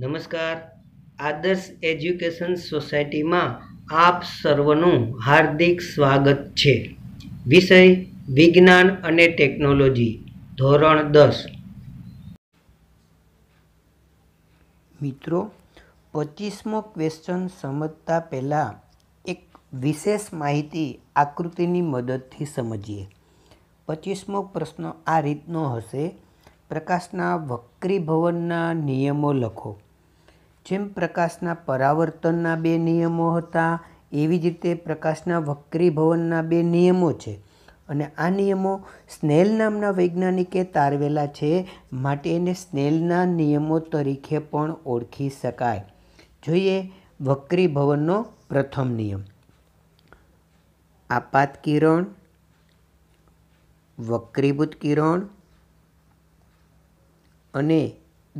નમસ્કાર આદર્શ એજ્યુકેશન સોસાયટીમાં આપ સર્વનું હાર્દિક સ્વાગત છે વિષય વિજ્ઞાન અને ટેકનોલોજી ધોરણ દસ મિત્રો પચીસમો ક્વેશ્ચન સમજતા પહેલાં એક વિશેષ માહિતી આકૃતિની મદદથી સમજીએ પચીસમો પ્રશ્ન આ રીતનો હશે પ્રકાશના વક્રીભવનના નિયમો લખો જેમ પ્રકાશના પરાવર્તનના બે નિયમો હતા એવી જ રીતે પ્રકાશના વક્રીભવનના બે નિયમો છે અને આ નિયમો સ્નેલ નામના વૈજ્ઞાનિકે તારવેલા છે માટે એને સ્નેલના નિયમો તરીકે પણ ઓળખી શકાય જોઈએ વક્રીભવનનો પ્રથમ નિયમ આપાત કિરણ વક્રીભૂત કિરણ અને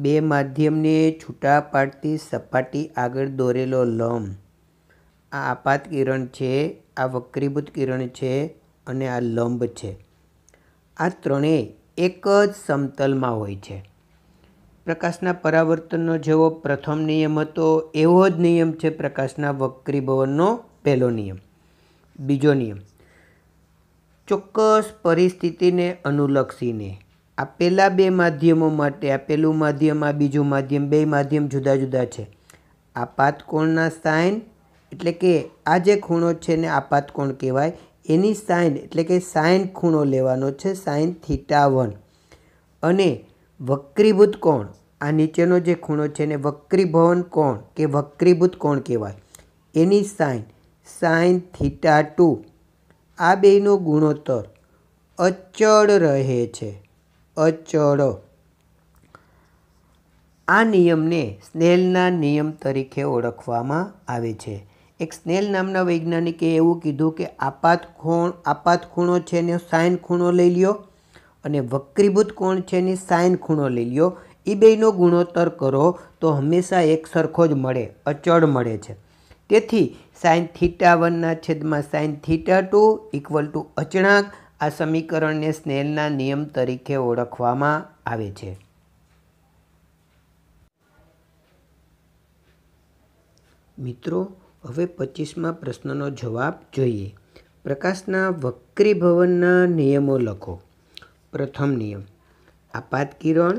બે માધ્યમને છૂટા પાડતી સપાટી આગળ દોરેલો લંબ આ આપાત કિરણ છે આ વક્રીભૂત કિરણ છે અને આ લંબ છે આ ત્રણેય એક જ સમતલમાં હોય છે પ્રકાશના પરાવર્તનનો જેવો પ્રથમ નિયમ હતો એવો જ નિયમ છે પ્રકાશના વક્રીભવનનો પહેલો નિયમ બીજો નિયમ ચોક્કસ પરિસ્થિતિને અનુલક્ષીને આપેલા બે માધ્યમો માટે આપેલું માધ્યમ આ બીજું માધ્યમ બે માધ્યમ જુદા જુદા છે આપાત કોણના સાઇન એટલે કે આ જે ખૂણો છે ને આપાત કોણ કહેવાય એની સાઇન એટલે કે સાઇન ખૂણો લેવાનો છે સાઇન થીટા વન અને વક્રીભૂત કોણ આ નીચેનો જે ખૂણો છે ને વક્રીભવન કોણ કે વક્રીભૂત કોણ કહેવાય એની સાઇન સાઇન થીટા ટુ આ બેનો ગુણોત્તર અચળ રહે છે અચળ આ નિયમને સ્નેલના નિયમ તરીકે ઓળખવામાં આવે છે એક સ્નેલ નામના વૈજ્ઞાનિકે એવું કીધું કે આપાત ખૂણ આપાત ખૂણો છે ને સાઇન ખૂણો લઈ લ્યો અને વક્રીભૂત કોણ છે ને સાઇન ખૂણો લઈ લ્યો એ બેનો ગુણોત્તર કરો તો હંમેશા એક સરખો જ મળે અચળ મળે છે તેથી સાઇન થીટા વનના છેદમાં sine theta two equal to અચળાંક આ સમીકરણને સ્નેલના નિયમ તરીકે ઓળખવામાં આવે છે મિત્રો હવે પચીસમા પ્રશ્નનો જવાબ જોઈએ પ્રકાશના વક્રીભવનના નિયમો લખો પ્રથમ નિયમ આપાત કિરણ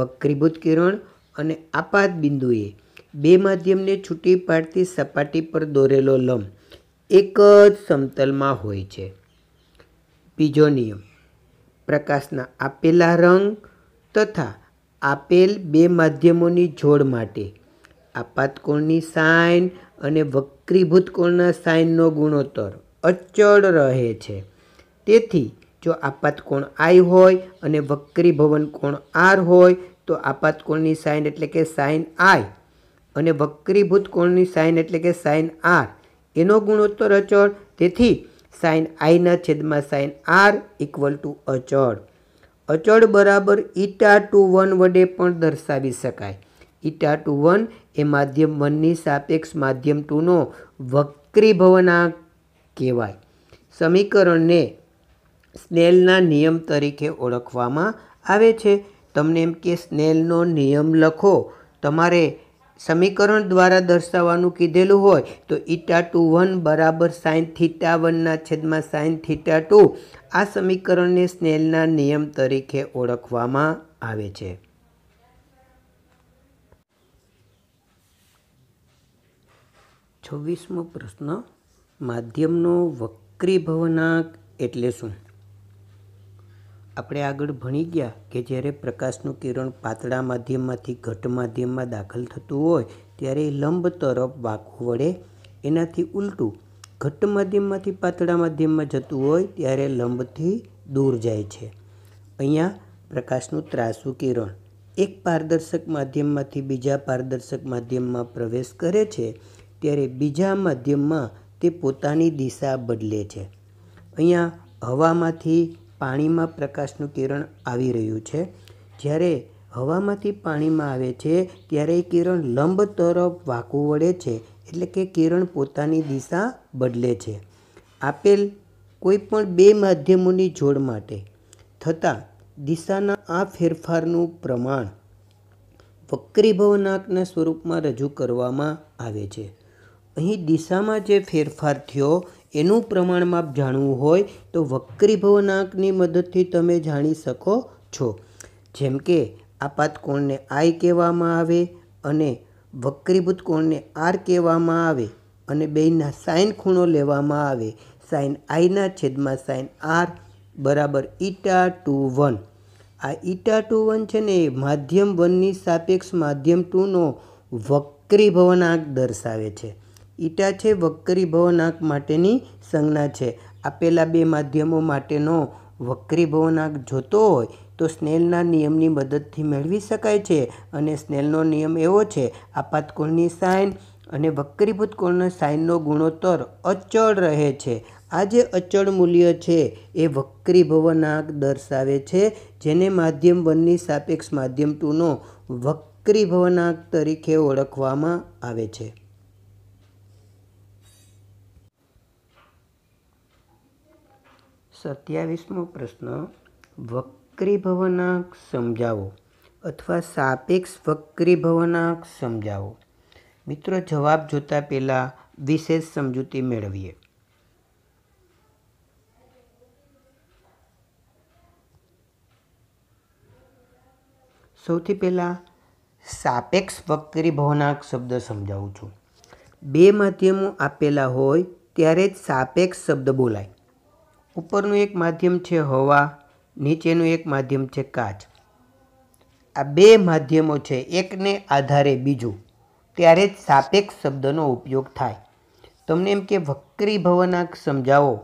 વક્રીભૂત કિરણ અને આપાત બિંદુએ બે માધ્યમને છૂટી પાડતી સપાટી પર દોરેલો લંબ એક જ સમતલમાં હોય છે બીજો નિયમ પ્રકાશના આપેલા રંગ તથા આપેલ બે માધ્યમોની જોડ માટે આપાતકોણની સાઇન અને વક્રીભૂત કોણના સાઇનનો ગુણોત્તર અચળ રહે છે તેથી જો આપાતકોણ આઈ હોય અને વક્રીભવન કોણ આર હોય તો આપાતકોણની સાઇન એટલે કે સાઇન આઈ અને વક્રીભૂત કોણની સાઇન એટલે કે સાઇન આર એનો ગુણોત્તર અચળ તેથી સાઇન આઈના છેદમાં સાઇન આર ઇક્વલ ટુ અચળ અચળ બરાબર ઈટા ટુ વન વડે પણ દર્શાવી શકાય ઈટા ટુ વન એ માધ્યમ વનની સાપેક્ષ માધ્યમ ટુનો વક્રીભવનાંક કહેવાય સમીકરણને સ્નેલના નિયમ તરીકે ઓળખવામાં આવે છે તમને એમ કે સ્નેલનો નિયમ લખો તમારે સમીકરણ દ્વારા દર્શાવવાનું કીધેલું હોય તો ઇટા ટુ વન બરાબર સાઇન થીટા વનના છેદમાં સાઇન થીટા ટુ આ સમીકરણને સ્નેલના નિયમ તરીકે ઓળખવામાં આવે છે છવ્વીસમો પ્રશ્ન માધ્યમનો વક્રીભવનાંક એટલે શું આપણે આગળ ભણી ગયા કે જ્યારે પ્રકાશનું કિરણ પાતળા માધ્યમમાંથી ઘટ માધ્યમમાં દાખલ થતું હોય ત્યારે લંબ તરફ વાંકું વળે એનાથી ઉલટું ઘટ માધ્યમમાંથી પાતળા માધ્યમમાં જતું હોય ત્યારે લંબથી દૂર જાય છે અહીંયા પ્રકાશનું ત્રાસું કિરણ એક પારદર્શક માધ્યમમાંથી બીજા પારદર્શક માધ્યમમાં પ્રવેશ કરે છે ત્યારે બીજા માધ્યમમાં તે પોતાની દિશા બદલે છે અહીંયા હવામાંથી પાણીમાં પ્રકાશનું કિરણ આવી રહ્યું છે જ્યારે હવામાંથી પાણીમાં આવે છે ત્યારે એ કિરણ લંબ તરફ વાંકું વળે છે એટલે કે કિરણ પોતાની દિશા બદલે છે આપેલ કોઈ પણ બે માધ્યમોની જોડ માટે થતાં દિશાના આ ફેરફારનું પ્રમાણ વક્રીભવનાકના સ્વરૂપમાં રજૂ કરવામાં આવે છે અહીં દિશામાં જે ફેરફાર થયો એનું પ્રમાણ માપ જાણવું હોય તો વક્રીભવનાંકની મદદથી તમે જાણી શકો છો જેમ કે આપાત કોણને આઈ કહેવામાં આવે અને વક્રીભૂત કોણને આર કહેવામાં આવે અને બેયના સાઇન ખૂણો લેવામાં આવે સાઇન આઈના છેદમાં સાઇન આર બરાબર ઈટા ટુ વન આ ઈટા ટુ વન છે ને એ માધ્યમ વનની સાપેક્ષ માધ્યમ ટુનો વક્રીભવનાંક દર્શાવે છે ઈટા છે વક્રી ભવનાંક માટેની સંજ્ઞા છે આપેલા બે માધ્યમો માટેનો વક્રી ભવનાંક જોતો હોય તો સ્નેલના નિયમની મદદથી મેળવી શકાય છે અને સ્નેલનો નિયમ એવો છે આપાતકોણની સાઇન અને વક્રીભૂત કોણના સાઇનનો ગુણોત્તર અચળ રહે છે આ જે અચળ મૂલ્ય છે એ વક્રીભવનાંક દર્શાવે છે જેને માધ્યમ વનની સાપેક્ષ માધ્યમ ટુનો વક્રી ભવનાંક તરીકે ઓળખવામાં આવે છે સત્યાવીસમો પ્રશ્ન વક્રીભવનાંક સમજાવો અથવા સાપેક્ષ વક્રીભવનાંક સમજાવો મિત્રો જવાબ જોતાં પહેલાં વિશેષ સમજૂતી મેળવીએ સૌથી પહેલાં સાપેક્ષ વક્રીભવનાંક શબ્દ સમજાવું છું બે માધ્યમો આપેલા હોય ત્યારે જ સાપેક્ષ શબ્દ બોલાય ઉપરનું એક માધ્યમ છે હવા નીચેનું એક માધ્યમ છે કાચ આ બે માધ્યમો છે એકને આધારે બીજું ત્યારે જ સાપેક્ષ શબ્દનો ઉપયોગ થાય તમને એમ કે વક્રીભવનાંક સમજાવો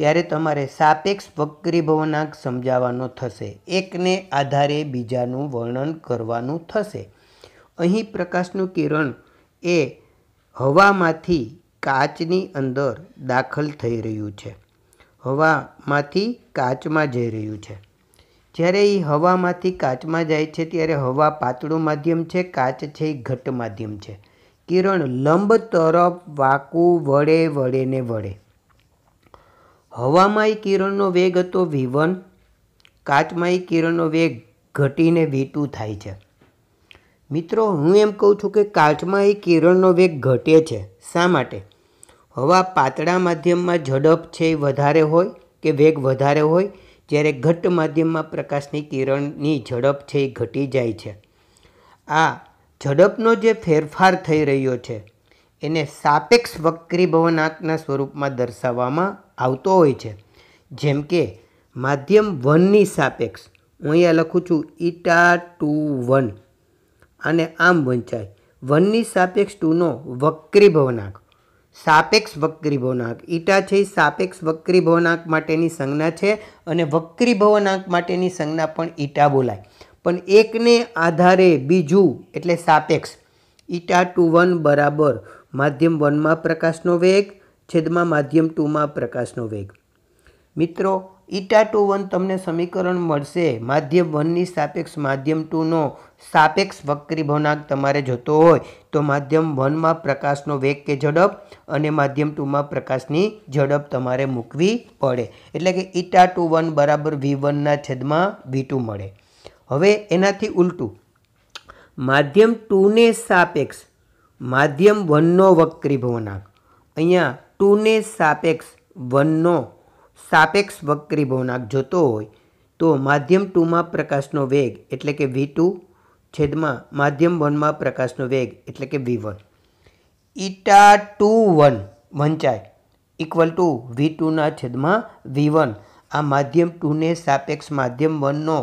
ત્યારે તમારે સાપેક્ષ વક્રીભવનાંક સમજાવવાનો થશે એકને આધારે બીજાનું વર્ણન કરવાનું થશે અહીં પ્રકાશનું કિરણ એ હવામાંથી કાચની અંદર દાખલ થઈ રહ્યું છે હવામાંથી કાચમાં જઈ રહ્યું છે જ્યારે એ હવામાંથી કાચમાં જાય છે ત્યારે હવા પાતળું માધ્યમ છે કાચ છે એ ઘટ માધ્યમ છે કિરણ લંબ તરફ વાકું વળે વળે ને વળે હવામાં એ કિરણનો વેગ હતો વિવન કાચમાં એ કિરણનો વેગ ઘટીને વી થાય છે મિત્રો હું એમ કહું છું કે કાચમાં એ કિરણનો વેગ ઘટે છે શા માટે હવા પાતળા માધ્યમમાં ઝડપ છે એ વધારે હોય કે વેગ વધારે હોય જ્યારે ઘટ્ટ માધ્યમમાં પ્રકાશની કિરણની ઝડપ છે એ ઘટી જાય છે આ ઝડપનો જે ફેરફાર થઈ રહ્યો છે એને સાપેક્ષ વક્રીભવનાકના સ્વરૂપમાં દર્શાવવામાં આવતો હોય છે જેમ કે માધ્યમ વનની સાપેક્ષ હું અહીંયા લખું છું ઈટા ટુ વન અને આમ વંચાય વનની સાપેક્ષ ટુનો વક્રીભવનાક સાપેક્ષ વક્રીભવનાંક ઈટા છે એ સાપેક્ષ વક્રીભવનાંક માટેની સંજ્ઞા છે અને વક્રીભવનાંક માટેની સંજ્ઞા પણ ઈટા બોલાય પણ એકને આધારે બીજું એટલે સાપેક્ષ ઈટા ટુ વન બરાબર માધ્યમ વનમાં પ્રકાશનો વેગ છેદમાં માધ્યમ ટુમાં પ્રકાશનો વેગ મિત્રો ઇટા ટુ વન તમને સમીકરણ મળશે માધ્યમ વનની સાપેક્ષ માધ્યમ ટુનો સાપેક્ષ વક્રીભવનાંક તમારે જોતો હોય તો માધ્યમ વનમાં પ્રકાશનો વેગ કે ઝડપ અને માધ્યમ ટુમાં પ્રકાશની ઝડપ તમારે મૂકવી પડે એટલે કે ઇટા ટુ વન બરાબર વી વનના છેદમાં વી ટુ મળે હવે એનાથી ઉલટું માધ્યમ ટુને સાપેક્ષ માધ્યમ વનનો વક્રીભવનાંક અહીંયા ટુને સાપેક્ષ વનનો સાપેક્ષ વક્રીભવનાક જોતો હોય તો માધ્યમ ટુમાં પ્રકાશનો વેગ એટલે કે વી ટુ છેદમાં માધ્યમ વનમાં પ્રકાશનો વેગ એટલે કે V one eta two one વંચાય ઇક્વલ ટુ વી ટુના છેદમાં વી વન આ માધ્યમ ટુને સાપેક્ષ માધ્યમ વનનો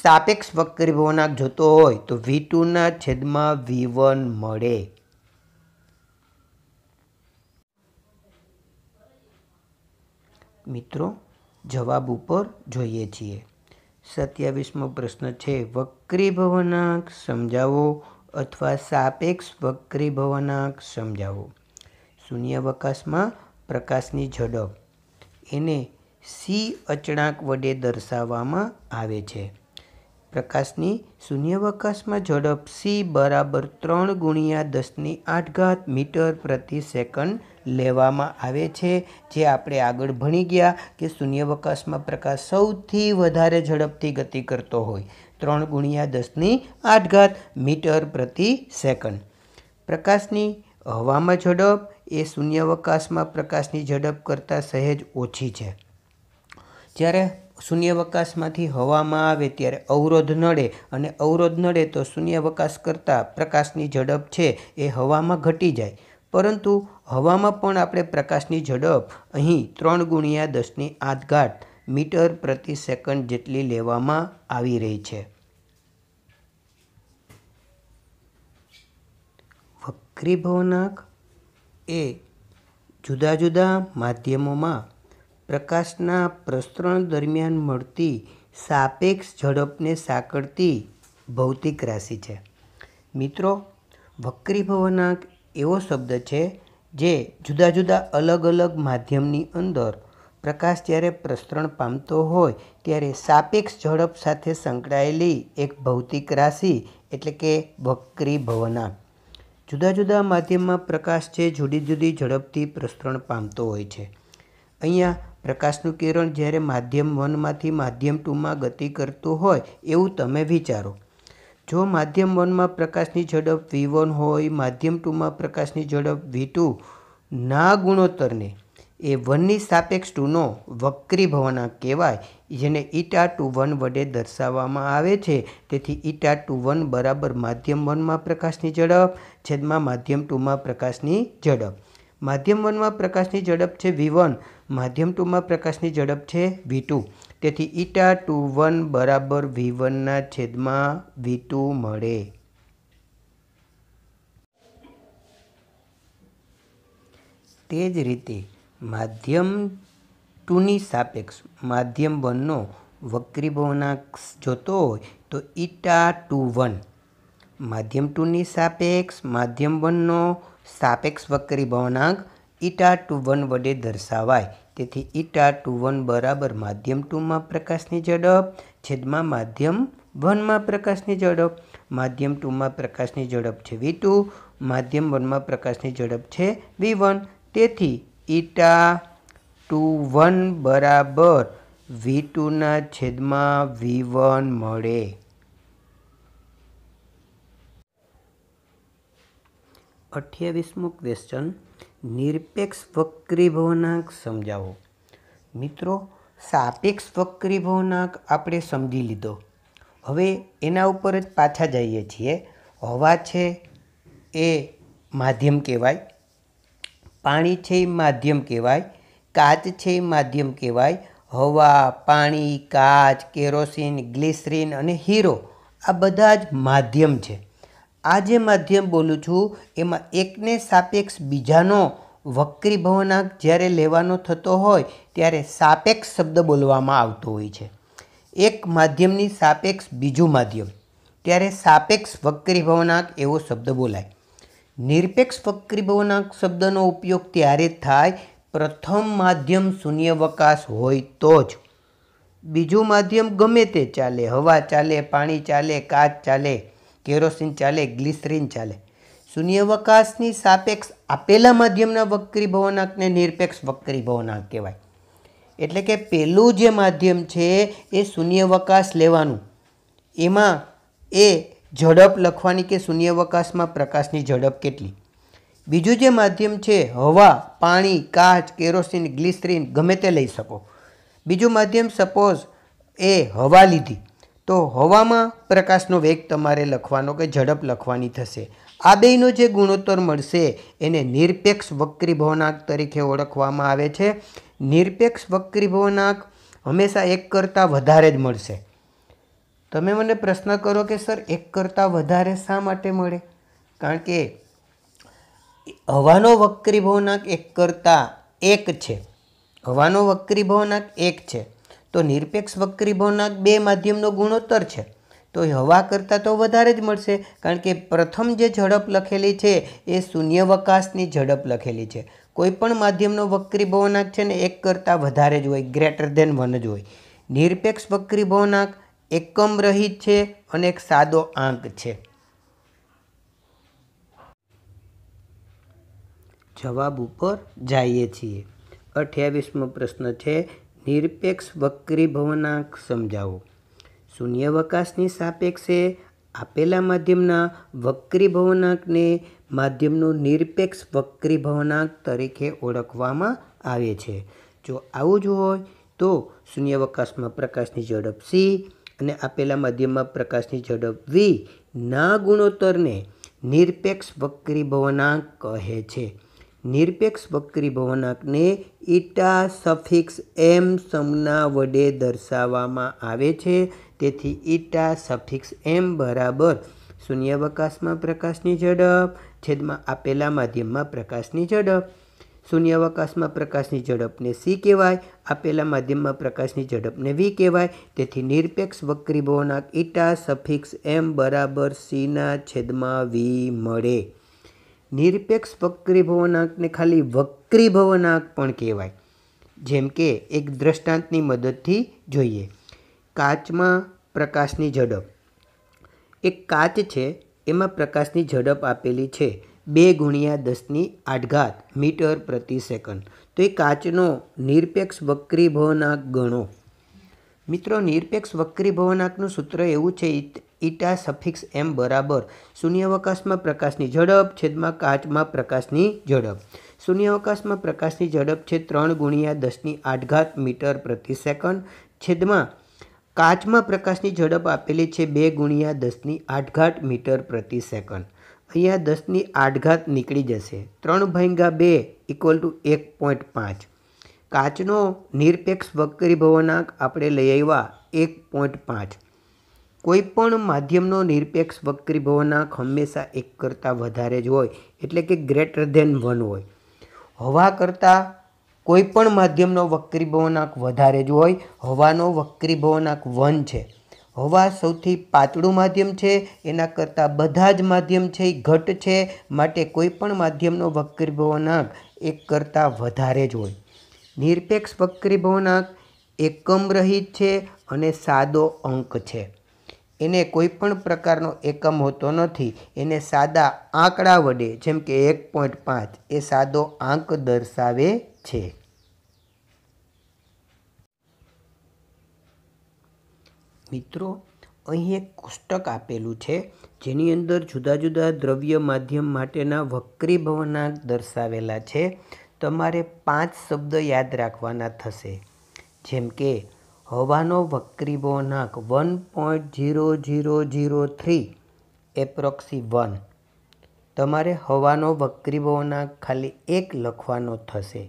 સાપેક્ષ વક્રીભવનાક જોતો હોય તો વી ટુના છેદમાં વી વન મળે મિત્રો જવાબ ઉપર જોઈએ છીએ સત્યાવીસમો પ્રશ્ન છે વક્રીભવનાંક સમજાવો અથવા સાપેક્ષ વક્રીભવનાંક સમજાવો શૂન્યાવકાશમાં પ્રકાશની ઝડપ એને સી અચળાંક વડે દર્શાવવામાં આવે છે પ્રકાશની શૂન્યવકાશમાં ઝડપ સી બરાબર ત્રણ ગુણ્યા દસની આઠ ઘાત મીટર પ્રતિ સેકન્ડ લેવામાં આવે છે જે આપણે આગળ ભણી ગયા કે શૂન્યવકાશમાં પ્રકાશ સૌથી વધારે ઝડપથી ગતિ કરતો હોય ત્રણ ગુણ્યા દસની આઠ ઘાત મીટર પ્રતિ સેકન્ડ પ્રકાશની હવામાં ઝડપ એ શૂન્યવકાશમાં પ્રકાશની ઝડપ કરતાં સહેજ ઓછી છે જ્યારે શૂન્યવકાશમાંથી હવામાં આવે ત્યારે અવરોધ નડે અને અવરોધ નડે તો શૂન્યવકાશ કરતાં પ્રકાશની ઝડપ છે એ હવામાં ઘટી જાય પરંતુ હવામાં પણ આપણે પ્રકાશની ઝડપ અહીં ત્રણ ગુણ્યા દસની આધઘાટ મીટર પ્રતિ સેકન્ડ જેટલી લેવામાં આવી રહી છે વક્રીભવનાક એ જુદા જુદા માધ્યમોમાં પ્રકાશના પ્રસરણ દરમિયાન મળતી સાપેક્ષ ઝડપને સાંકળતી ભૌતિક રાશિ છે મિત્રો વક્રીભવનાંક એવો શબ્દ છે જે જુદા જુદા અલગ અલગ માધ્યમની અંદર પ્રકાશ જ્યારે પ્રસરણ પામતો હોય ત્યારે સાપેક્ષ ઝડપ સાથે સંકળાયેલી એક ભૌતિક રાશિ એટલે કે ભવના જુદા જુદા માધ્યમમાં પ્રકાશ છે જુદી જુદી ઝડપથી પ્રસરણ પામતો હોય છે અહીંયા પ્રકાશનું કિરણ જ્યારે માધ્યમ વનમાંથી માધ્યમ ટુમાં ગતિ કરતું હોય એવું તમે વિચારો જો માધ્યમ વનમાં પ્રકાશની ઝડપ વી વન હોય માધ્યમ ટુમાં પ્રકાશની ઝડપ વી ટુ ના ગુણોત્તરને એ વનની સાપેક્ષ ટુનો વક્રી ભવના કહેવાય જેને ઈટા ટુ વન વડે દર્શાવવામાં આવે છે તેથી ઈટા ટુ વન બરાબર માધ્યમ વનમાં પ્રકાશની ઝડપ છેદમાં માધ્યમ ટુમાં પ્રકાશની ઝડપ માધ્યમ વનમાં પ્રકાશની ઝડપ છે વી વન માધ્યમ ટુમાં પ્રકાશની ઝડપ છે વી ટુ તેથી ઈટા ટુ વન બરાબર વી વનના છેદમાં વી ટુ મળે તે જ રીતે માધ્યમ ટુની સાપેક્ષ માધ્યમ વનનો વક્રીભવનાંક જોતો હોય તો ઇટા ટુ વન માધ્યમ ટુની સાપેક્ષ માધ્યમ વનનો સાપેક્ષ વક્રીભવનાંક ઇટા ટુ વન વડે દર્શાવાય તેથી ઇટા ટુ વન બરાબર માધ્યમ ટુમાં પ્રકાશની ઝડપ છેદમાં માધ્યમ વનમાં પ્રકાશની ઝડપ માધ્યમ ટુમાં પ્રકાશની ઝડપ છે વી ટુ માધ્યમ વનમાં પ્રકાશની ઝડપ છે વી વન તેથી ઇટા ટુ વન બરાબર વી ટુના છેદમાં વી વન મળે અઠ્યાવીસમો ક્વેશ્ચન નિરપેક્ષ વક્રીભવનાંક સમજાવો મિત્રો સાપેક્ષ વક્રીભવનાંક આપણે સમજી લીધો હવે એના ઉપર જ પાછા જઈએ છીએ હવા છે એ માધ્યમ કહેવાય પાણી છે એ માધ્યમ કહેવાય કાચ છે એ માધ્યમ કહેવાય હવા પાણી કાચ કેરોસીન ગ્લિસરીન અને હીરો આ બધા જ માધ્યમ છે આ જે માધ્યમ બોલું છું એમાં એકને સાપેક્ષ બીજાનો વક્રીભવનાંક જ્યારે લેવાનો થતો હોય ત્યારે સાપેક્ષ શબ્દ બોલવામાં આવતો હોય છે એક માધ્યમની સાપેક્ષ બીજું માધ્યમ ત્યારે સાપેક્ષ વક્રીભવનાંક એવો શબ્દ બોલાય નિરપેક્ષ વક્રીભવનાંક શબ્દનો ઉપયોગ ત્યારે થાય પ્રથમ માધ્યમ શૂન્યવકાશ હોય તો જ બીજું માધ્યમ ગમે તે ચાલે હવા ચાલે પાણી ચાલે કાચ ચાલે કેરોસીન ચાલે ગ્લિસરીન ચાલે શૂન્યવકાશની સાપેક્ષ આપેલા માધ્યમના વક્રીભવનાંકને નિરપેક્ષ વક્રીભવનાંક કહેવાય એટલે કે પહેલું જે માધ્યમ છે એ શૂન્યવકાશ લેવાનું એમાં એ ઝડપ લખવાની કે શૂન્યવકાશમાં પ્રકાશની ઝડપ કેટલી બીજું જે માધ્યમ છે હવા પાણી કાચ કેરોસીન ગ્લિસરીન ગમે તે લઈ શકો બીજું માધ્યમ સપોઝ એ હવા લીધી તો હવામાં પ્રકાશનો વેગ તમારે લખવાનો કે ઝડપ લખવાની થશે આ બેયનો જે ગુણોત્તર મળશે એને નિરપેક્ષ વક્રીભવનાંક તરીકે ઓળખવામાં આવે છે નિરપેક્ષ વક્રીભવનાંક હંમેશા એક કરતાં વધારે જ મળશે તમે મને પ્રશ્ન કરો કે સર એક કરતાં વધારે શા માટે મળે કારણ કે હવાનો વક્રીભવનાંક એક કરતાં એક છે હવાનો વક્રીભવનાંક એક છે તો નિરપેક્ષ વક્રીભાવના બે માધ્યમનો ગુણોત્તર છે તો હવા કરતાં તો વધારે જ મળશે કારણ કે પ્રથમ જે ઝડપ લખેલી છે એ શૂન્યવકાશની ઝડપ લખેલી છે કોઈપણ માધ્યમનો વક્રીભવનાક છે ને એક કરતાં વધારે જ હોય ગ્રેટર દેન વન જ હોય નિરપેક્ષ વક્રીભવનાક એકમ રહિત છે અને એક સાદો આંક છે જવાબ ઉપર જઈએ છીએ અઠ્યાવીસમો પ્રશ્ન છે નિરપેક્ષ વક્રી ભવનાંક સમજાવો શૂન્યવકાશની સાપેક્ષે આપેલા માધ્યમના વક્રી ભવનાંકને માધ્યમનું નિરપેક્ષ વક્રી ભવનાંક તરીકે ઓળખવામાં આવે છે જો આવું જ હોય તો શૂન્યવકાશમાં પ્રકાશની ઝડપ સી અને આપેલા માધ્યમમાં પ્રકાશની ઝડપ વી ના ગુણોત્તરને નિરપેક્ષ વક્રી ભવનાંક કહે છે નિરપેક્ષ વક્રી વક્રીભવનાકને ઈટા સફિક્સ એમ સમના વડે દર્શાવવામાં આવે છે તેથી ઈટા સફિક્સ એમ બરાબર શૂન્યાવકાશમાં પ્રકાશની ઝડપ છેદમાં આપેલા માધ્યમમાં પ્રકાશની ઝડપ શૂન્યાવકાશમાં પ્રકાશની ઝડપને સી કહેવાય આપેલા માધ્યમમાં પ્રકાશની ઝડપને વી કહેવાય તેથી નિરપેક્ષ વક્રીભવનાક ઈટા સફિક્સ એમ બરાબર સીના છેદમાં વી મળે નિરપેક્ષ વક્રીભવનાંકને ખાલી વક્રીભવનાંક પણ કહેવાય જેમ કે એક દ્રષ્ટાંતની મદદથી જોઈએ કાચમાં પ્રકાશની ઝડપ એક કાચ છે એમાં પ્રકાશની ઝડપ આપેલી છે બે ગુણ્યા દસની આઠઘાત મીટર પ્રતિ સેકન્ડ તો એ કાચનો નિરપેક્ષ વક્રીભવનાંક ગણો મિત્રો નિરપેક્ષ વક્રીભવનાંકનું સૂત્ર એવું છે ઈટા સફિક્સ એમ બરાબર શૂન્યાવકાશમાં પ્રકાશની ઝડપ છેદમાં કાચમાં પ્રકાશની ઝડપ શૂન્યાવકાશમાં પ્રકાશની ઝડપ છે ત્રણ ગુણ્યા દસની આઠ ઘાત મીટર પ્રતિ સેકન્ડ છેદમાં કાચમાં પ્રકાશની ઝડપ આપેલી છે બે ગુણ્યા દસની આઠ ઘાત મીટર પ્રતિ સેકન્ડ અહીંયા દસની આઠ ઘાત નીકળી જશે ત્રણ ભયંગા બે ઇક્વલ ટુ એક પોઈન્ટ પાંચ કાચનો નિરપેક્ષ વક્રીભવનાંક આપણે લઈ આવ્યા એક પોઈન્ટ પાંચ કોઈ પણ માધ્યમનો નિરપેક્ષ વક્રીભવનાંક હંમેશા એક કરતાં વધારે જ હોય એટલે કે ગ્રેટર ધેન વન હોય હવા કરતાં કોઈ પણ માધ્યમનો વક્રીભવનાંક વધારે જ હોય હવાનો વક્રીભવનાંક વન છે હવા સૌથી પાતળું માધ્યમ છે એના કરતાં બધા જ માધ્યમ છે એ ઘટ છે માટે કોઈ પણ માધ્યમનો વક્રીભવનાંક એક કરતાં વધારે જ હોય નિરપેક્ષ વક્રીભવનાંક એકમ રહિત છે અને સાદો અંક છે એને કોઈ પણ પ્રકારનો એકમ હોતો નથી એને સાદા આંકડા વડે જેમ કે એક પોઈન્ટ પાંચ એ સાદો આંક દર્શાવે છે મિત્રો અહીં એક કોષ્ટક આપેલું છે જેની અંદર જુદા જુદા દ્રવ્ય માધ્યમ માટેના વક્રીભવનાંક દર્શાવેલા છે તમારે પાંચ શબ્દ યાદ રાખવાના થશે જેમ કે હવાનો વક્રીભવનાંક one point zero zero zero three approx one તમારે હવાનો વક્રીભવનાંક ખાલી એક લખવાનો થશે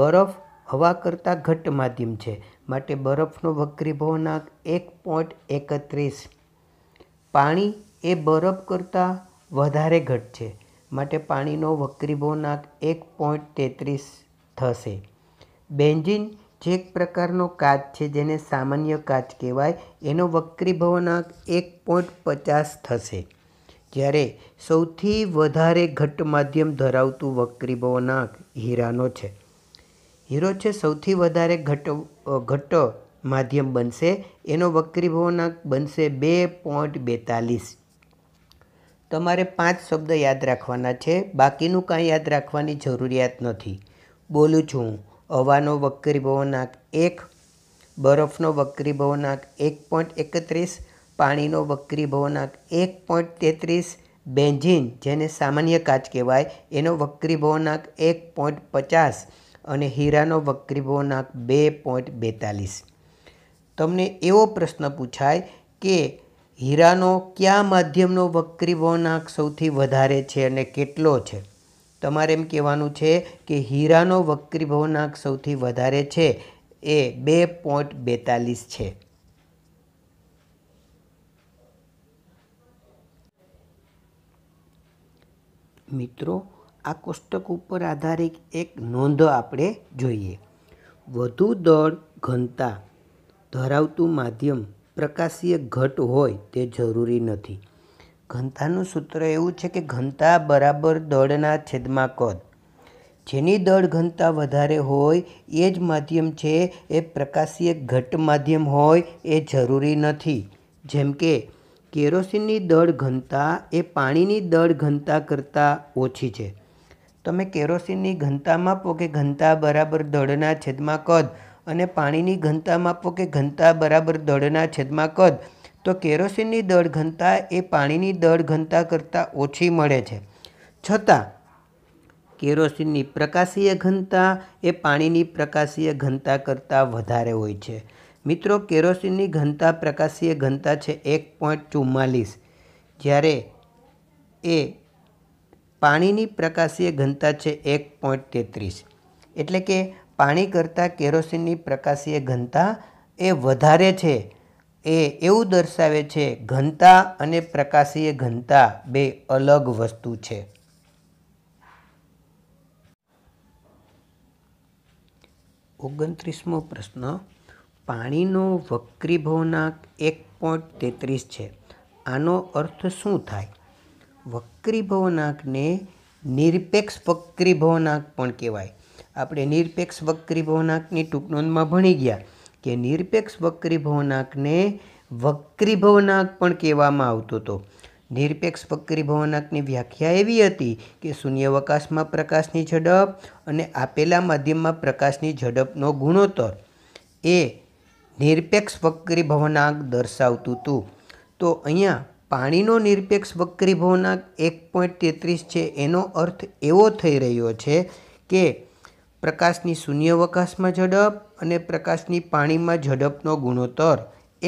બરફ હવા કરતાં ઘટ્ટ માધ્યમ છે માટે બરફનો વક્રીભવનાંક એક પોઈન્ટ એકત્રીસ પાણી એ બરફ કરતાં વધારે ઘટ છે માટે પાણીનો વક્રીભવનાંક એક પોઈન્ટ તેત્રીસ થશે બેન્જિન જે એક પ્રકારનો કાચ છે જેને સામાન્ય કાચ કહેવાય એનો વક્રીભવનાંક એક પોઈન્ટ પચાસ થશે જ્યારે સૌથી વધારે ઘટ્ટ માધ્યમ ધરાવતું વક્રીભવનાંક હીરાનો છે હીરો છે સૌથી વધારે ઘટ ઘટ માધ્યમ બનશે એનો વક્રીભવનાંક બનશે બે પોઈન્ટ બેતાલીસ તમારે પાંચ શબ્દ યાદ રાખવાના છે બાકીનું કાંઈ યાદ રાખવાની જરૂરિયાત નથી બોલું છું હું હવાનો વક્રીભવનાંક એક બરફનો વક્રીભવનાંક એક પોઈન્ટ એકત્રીસ પાણીનો વક્રીભવનાંક એક પોઈન્ટ તેત્રીસ બેન્ઝીન જેને સામાન્ય કાચ કહેવાય એનો વક્રીભવનાંક એક પોઈન્ટ પચાસ અને હીરાનો વક્રીભવનાંક બે પોઈન્ટ બેતાલીસ તમને એવો પ્રશ્ન પૂછાય કે હીરાનો કયા માધ્યમનો વક્રીભવનાંક સૌથી વધારે છે અને કેટલો છે તમારે એમ કહેવાનું છે કે હીરાનો વક્રીભવનાંક સૌથી વધારે છે એ બે પોઈન્ટ બેતાલીસ છે મિત્રો આ કોષ્ટક ઉપર આધારિત એક નોંધ આપણે જોઈએ વધુ દળ ઘનતા ધરાવતું માધ્યમ પ્રકાશીય ઘટ હોય તે જરૂરી નથી ઘનતાનું સૂત્ર એવું છે કે ઘનતા બરાબર દળના છેદમાં કદ જેની દળ ઘનતા વધારે હોય એ જ માધ્યમ છે એ પ્રકાશીય ઘટ માધ્યમ હોય એ જરૂરી નથી જેમ કે કેરોસીનની દળ ઘનતા એ પાણીની દળ ઘનતા કરતાં ઓછી છે તમે કેરોસીનની ઘનતા માપો કે ઘનતા બરાબર દળના છેદમાં કદ અને પાણીની ઘનતા માપો કે ઘનતા બરાબર દળના છેદમાં કદ તો કેરોસીનની દળ ઘનતા એ પાણીની દળ ઘનતા કરતાં ઓછી મળે છે છતાં કેરોસીનની પ્રકાશીય ઘનતા એ પાણીની પ્રકાશીય ઘનતા કરતાં વધારે હોય છે મિત્રો કેરોસીનની ઘનતા પ્રકાશીય ઘનતા છે એક પોઈન્ટ ચુમ્માલીસ જ્યારે એ પાણીની પ્રકાશીય ઘનતા છે એક પોઈન્ટ તેત્રીસ એટલે કે પાણી કરતાં કેરોસીનની પ્રકાશીય ઘનતા એ વધારે છે એ એવું દર્શાવે છે ઘનતા અને પ્રકાશીય ઘનતા બે અલગ વસ્તુ છે ઓગણત્રીસમો પ્રશ્ન પાણીનો વક્રીભવનાંક એક પોઈન્ટ તેત્રીસ છે આનો અર્થ શું થાય વક્રીભવનાંકને નિરપેક્ષ વક્રીભવનાંક પણ કહેવાય આપણે નિરપેક્ષ વક્રીભવનાંકની ટૂંકનોંધમાં ભણી ગયા કે નિરપેક્ષ વક્રીભવનાંકને વક્રીભવનાંક પણ કહેવામાં આવતો હતો નિરપેક્ષ વક્રીભવનાંકની વ્યાખ્યા એવી હતી કે શૂન્યવકાશમાં પ્રકાશની ઝડપ અને આપેલા માધ્યમમાં પ્રકાશની ઝડપનો ગુણોત્તર એ નિરપેક્ષ વક્રીભવનાંક દર્શાવતું હતું તો અહીંયા પાણીનો નિરપેક્ષ વક્રીભવનાંક એક પોઈન્ટ તેત્રીસ છે એનો અર્થ એવો થઈ રહ્યો છે કે પ્રકાશની શૂન્યવકાશમાં ઝડપ અને પ્રકાશની પાણીમાં ઝડપનો ગુણોત્તર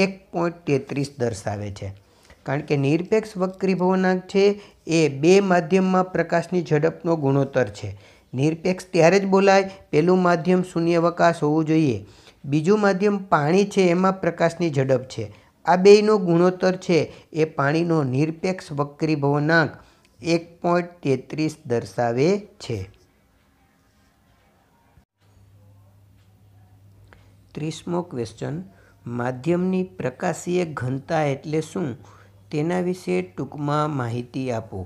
એક પોઈન્ટ તેત્રીસ દર્શાવે છે કારણ કે નિરપેક્ષ વક્રીભવનાંક છે એ બે માધ્યમમાં પ્રકાશની ઝડપનો ગુણોત્તર છે નિરપેક્ષ ત્યારે જ બોલાય પહેલું માધ્યમ શૂન્યવકાશ હોવું જોઈએ બીજું માધ્યમ પાણી છે એમાં પ્રકાશની ઝડપ છે આ બેયનો ગુણોત્તર છે એ પાણીનો નિરપેક્ષ વક્રીભવનાંક એક પોઈન્ટ તેત્રીસ દર્શાવે છે ત્રીસમો ક્વેશ્ચન માધ્યમની પ્રકાશીય ઘનતા એટલે શું તેના વિશે ટૂંકમાં માહિતી આપો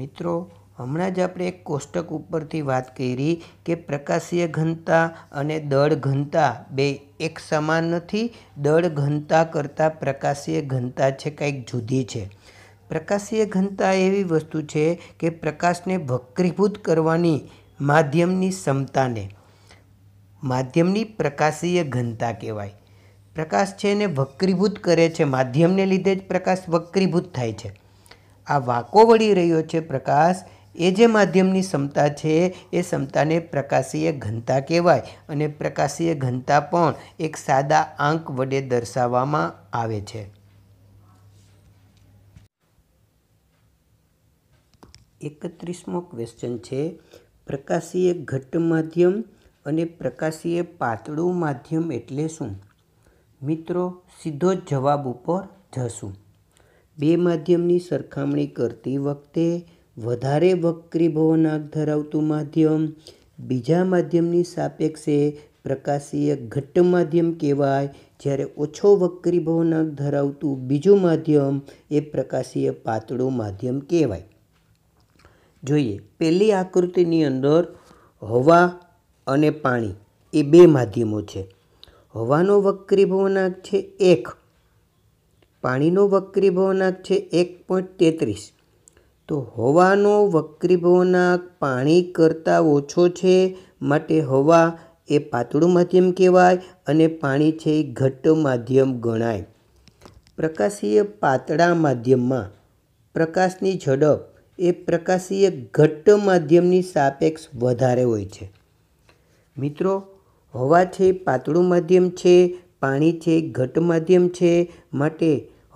મિત્રો હમણાં જ આપણે એક કોષ્ટક ઉપરથી વાત કરી કે પ્રકાશીય ઘનતા અને દળ ઘનતા બે એક સમાન નથી દળ ઘનતા કરતાં પ્રકાશીય ઘનતા છે કંઈક જુદી છે પ્રકાશીય ઘનતા એવી વસ્તુ છે કે પ્રકાશને વક્રીભૂત કરવાની માધ્યમની ક્ષમતાને માધ્યમની પ્રકાશીય ઘનતા કહેવાય પ્રકાશ છે એને વક્રીભૂત કરે છે માધ્યમને લીધે જ પ્રકાશ વક્રીભૂત થાય છે આ વાંકો વળી રહ્યો છે પ્રકાશ એ જે માધ્યમની ક્ષમતા છે એ ક્ષમતાને પ્રકાશીય ઘનતા કહેવાય અને પ્રકાશીય ઘનતા પણ એક સાદા આંક વડે દર્શાવવામાં આવે છે એકત્રીસમો ક્વેશ્ચન છે પ્રકાશીય ઘટ માધ્યમ અને પ્રકાશીએ પાતળું માધ્યમ એટલે શું મિત્રો સીધો જ જવાબ ઉપર જશું બે માધ્યમની સરખામણી કરતી વખતે વધારે વક્રીભવનાક ધરાવતું માધ્યમ બીજા માધ્યમની સાપેક્ષે પ્રકાશીય ઘટ્ટ માધ્યમ કહેવાય જ્યારે ઓછો વક્રીભવનાક ધરાવતું બીજું માધ્યમ એ પ્રકાશીય પાતળું માધ્યમ કહેવાય જોઈએ પહેલી આકૃતિની અંદર હવા અને પાણી એ બે માધ્યમો છે હવાનો વક્રીભવનાંક છે એક પાણીનો વક્રીભવનાંક છે એક પોઈન્ટ તેત્રીસ તો હવાનો વક્રીભવનાંક પાણી કરતાં ઓછો છે માટે હવા એ પાતળું માધ્યમ કહેવાય અને પાણી છે એ ઘટ્ટ માધ્યમ ગણાય પ્રકાશીય પાતળા માધ્યમમાં પ્રકાશની ઝડપ એ પ્રકાશીય ઘટ્ટ માધ્યમની સાપેક્ષ વધારે હોય છે મિત્રો હવા છે પાતળું માધ્યમ છે પાણી છે ઘટ માધ્યમ છે માટે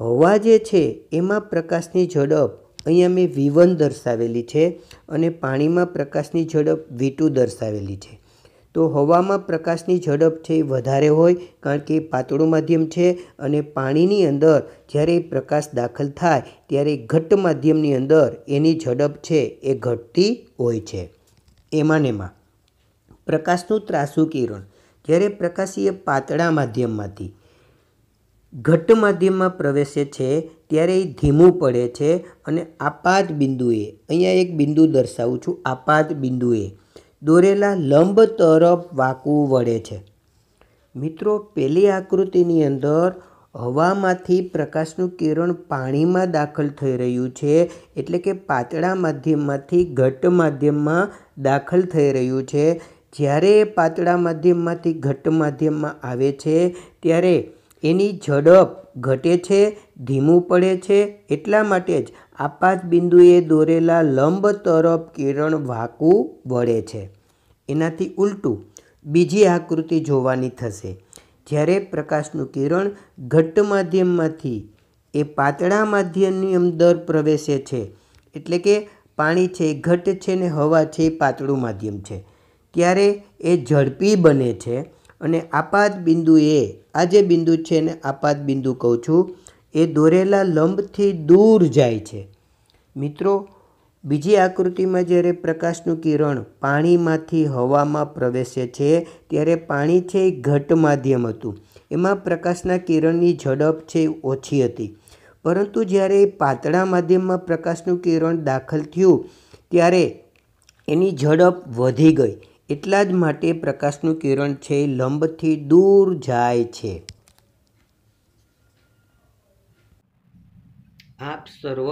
હવા જે છે એમાં પ્રકાશની ઝડપ અહીંયા મેં વી દર્શાવેલી છે અને પાણીમાં પ્રકાશની ઝડપ વીટુ દર્શાવેલી છે તો હવામાં પ્રકાશની ઝડપ છે એ વધારે હોય કારણ કે પાતળું માધ્યમ છે અને પાણીની અંદર જ્યારે પ્રકાશ દાખલ થાય ત્યારે ઘટ્ટ માધ્યમની અંદર એની ઝડપ છે એ ઘટતી હોય છે એમાં ને એમાં પ્રકાશનું ત્રાસુ કિરણ જ્યારે પ્રકાશીય પાતળા માધ્યમમાંથી ઘટ્ટ માધ્યમમાં પ્રવેશે છે ત્યારે એ ધીમું પડે છે અને આપાત બિંદુએ અહીંયા એક બિંદુ દર્શાવું છું આપાત બિંદુએ દોરેલા લંબ તરફ વાકું વળે છે મિત્રો પેલી આકૃતિની અંદર હવામાંથી પ્રકાશનું કિરણ પાણીમાં દાખલ થઈ રહ્યું છે એટલે કે પાતળા માધ્યમમાંથી ઘટ્ટ માધ્યમમાં દાખલ થઈ રહ્યું છે જ્યારે એ પાતળા માધ્યમમાંથી ઘટ્ટ માધ્યમમાં આવે છે ત્યારે એની ઝડપ ઘટે છે ધીમું પડે છે એટલા માટે જ આપાત બિંદુએ દોરેલા લંબ તરફ કિરણ વાકું વળે છે એનાથી ઉલટું બીજી આકૃતિ જોવાની થશે જ્યારે પ્રકાશનું કિરણ ઘટ્ટ માધ્યમમાંથી એ પાતળા માધ્યમની અંદર પ્રવેશે છે એટલે કે પાણી છે એ ઘટ્ટ છે ને હવા છે એ પાતળું માધ્યમ છે ત્યારે એ ઝડપી બને છે અને આપાત બિંદુએ આ જે બિંદુ છે એને આપાત બિંદુ કહું છું એ દોરેલા લંબથી દૂર જાય છે મિત્રો બીજી આકૃતિમાં જ્યારે પ્રકાશનું કિરણ પાણીમાંથી હવામાં પ્રવેશે છે ત્યારે પાણી છે એ ઘટ માધ્યમ હતું એમાં પ્રકાશના કિરણની ઝડપ છે ઓછી હતી પરંતુ જ્યારે એ પાતળા માધ્યમમાં પ્રકાશનું કિરણ દાખલ થયું ત્યારે એની ઝડપ વધી ગઈ એટલા જ માટે પ્રકાશનું કિરણ છે લંબથી દૂર જાય છે આપ સર્વ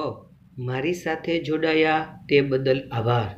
મારી સાથે જોડાયા તે બદલ આભાર